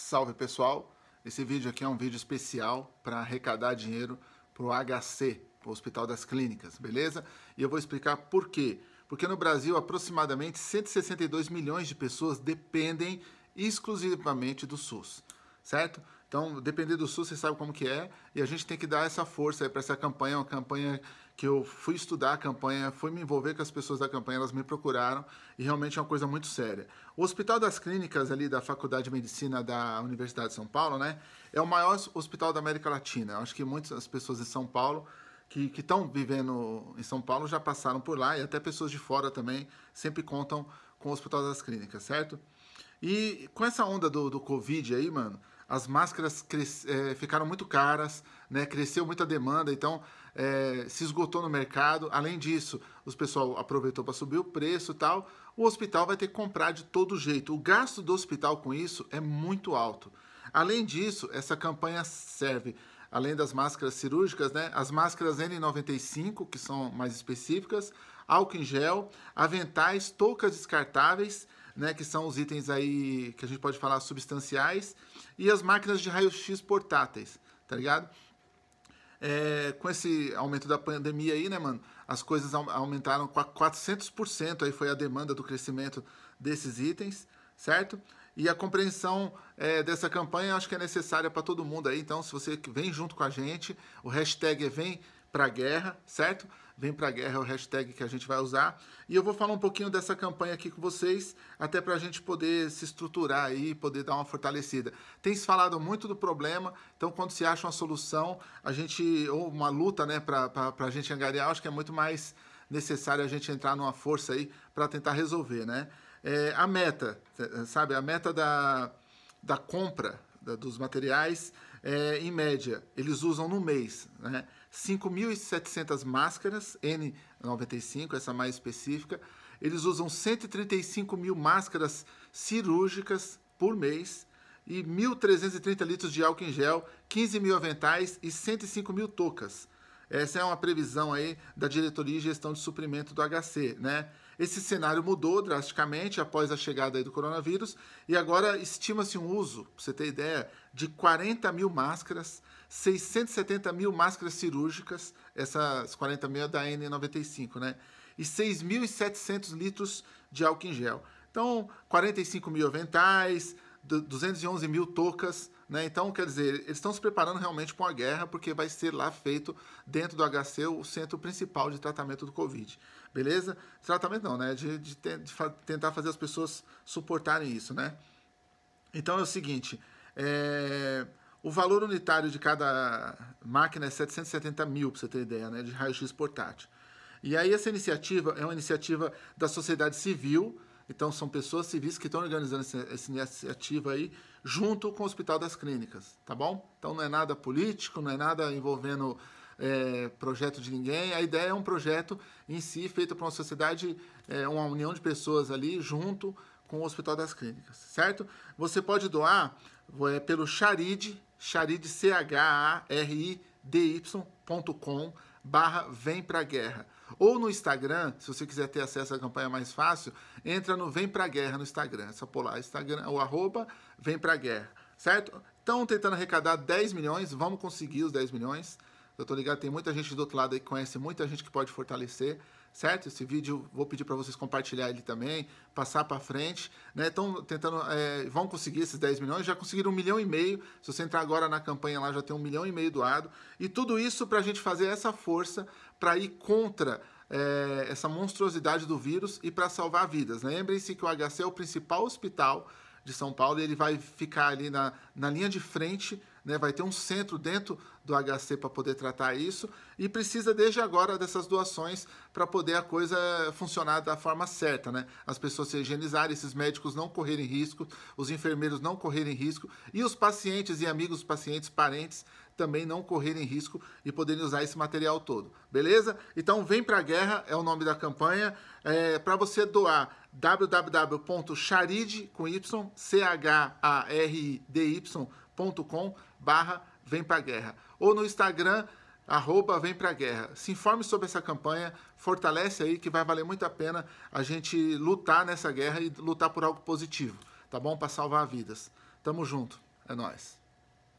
Salve pessoal! Esse vídeo aqui é um vídeo especial para arrecadar dinheiro para o HC, o Hospital das Clínicas, beleza? E eu vou explicar por quê. Porque no Brasil aproximadamente 162 milhões de pessoas dependem exclusivamente do SUS, certo? Então, dependendo do SUS, você sabe como que é, e a gente tem que dar essa força para essa campanha, uma campanha que eu fui estudar a campanha, fui me envolver com as pessoas da campanha, elas me procuraram, e realmente é uma coisa muito séria. O Hospital das Clínicas ali da Faculdade de Medicina da Universidade de São Paulo, né, é o maior hospital da América Latina. Eu acho que muitas pessoas de São Paulo que estão vivendo em São Paulo já passaram por lá, e até pessoas de fora também sempre contam com o Hospital das Clínicas, certo? E com essa onda do, do Covid aí, mano, as máscaras é, ficaram muito caras, né? cresceu muita demanda, então é, se esgotou no mercado. Além disso, o pessoal aproveitou para subir o preço e tal. O hospital vai ter que comprar de todo jeito. O gasto do hospital com isso é muito alto. Além disso, essa campanha serve, além das máscaras cirúrgicas, né? as máscaras N95, que são mais específicas, álcool em gel, aventais, toucas descartáveis né, que são os itens aí que a gente pode falar substanciais, e as máquinas de raio-x portáteis, tá ligado? É, com esse aumento da pandemia aí, né, mano, as coisas aumentaram 400%, aí foi a demanda do crescimento desses itens, certo? E a compreensão é, dessa campanha acho que é necessária para todo mundo aí, então se você vem junto com a gente, o hashtag é vem para a guerra, certo? Vem para a guerra é o hashtag que a gente vai usar. E eu vou falar um pouquinho dessa campanha aqui com vocês, até para a gente poder se estruturar aí, poder dar uma fortalecida. Tem se falado muito do problema, então quando se acha uma solução, a gente, ou uma luta, né, para a gente angariar, acho que é muito mais necessário a gente entrar numa força aí para tentar resolver, né? É, a meta, é, sabe? A meta da, da compra da, dos materiais é, em média, eles usam no mês né, 5.700 máscaras N95, essa mais específica. Eles usam 135 mil máscaras cirúrgicas por mês e 1.330 litros de álcool em gel, 15 mil aventais e 105 mil toucas. Essa é uma previsão aí da diretoria e gestão de suprimento do HC, né? Esse cenário mudou drasticamente após a chegada do coronavírus e agora estima-se um uso, para você ter ideia, de 40 mil máscaras, 670 mil máscaras cirúrgicas, essas 40 mil é da N95, né? E 6.700 litros de álcool em gel. Então, 45 mil aventais, 211 mil toucas, né? Então, quer dizer, eles estão se preparando realmente para uma guerra, porque vai ser lá feito dentro do HC o centro principal de tratamento do Covid. Beleza? Tratamento não, né? De, de, te, de fa tentar fazer as pessoas suportarem isso, né? Então é o seguinte: é... o valor unitário de cada máquina é 770 mil, para você ter ideia, né? De raio-x portátil. E aí, essa iniciativa é uma iniciativa da sociedade civil, então são pessoas civis que estão organizando essa, essa iniciativa aí junto com o Hospital das Clínicas, tá bom? Então não é nada político, não é nada envolvendo é, projeto de ninguém. A ideia é um projeto em si feito para uma sociedade, é, uma união de pessoas ali junto com o Hospital das Clínicas, certo? Você pode doar é, pelo Charid, Charid C-H-A-R-I-D-Y.com barra Vem Pra Guerra. Ou no Instagram, se você quiser ter acesso à campanha mais fácil, entra no Vem Pra Guerra no Instagram. É só pular Instagram, o arroba Vem Pra Guerra, certo? Estão tentando arrecadar 10 milhões, vamos conseguir os 10 milhões. Eu tô ligado, tem muita gente do outro lado aí que conhece muita gente que pode fortalecer certo? Esse vídeo vou pedir para vocês compartilhar ele também, passar para frente, né? Estão tentando, é, vão conseguir esses 10 milhões, já conseguiram um milhão e meio. Se você entrar agora na campanha lá, já tem um milhão e meio doado. E tudo isso para a gente fazer essa força para ir contra é, essa monstruosidade do vírus e para salvar vidas. Lembrem-se que o HC é o principal hospital de São Paulo e ele vai ficar ali na, na linha de frente né? Vai ter um centro dentro do HC para poder tratar isso e precisa desde agora dessas doações para poder a coisa funcionar da forma certa, né? As pessoas se higienizarem, esses médicos não correrem risco, os enfermeiros não correrem risco e os pacientes e amigos, pacientes, parentes também não correrem risco e poderem usar esse material todo, beleza? Então vem para a guerra é o nome da campanha é, para você doar www.charide com y c h a r i d y youtube.com barra Vem Pra Guerra ou no Instagram, arroba Vem Pra Guerra. Se informe sobre essa campanha, fortalece aí que vai valer muito a pena a gente lutar nessa guerra e lutar por algo positivo, tá bom? Para salvar vidas. Tamo junto, é nós.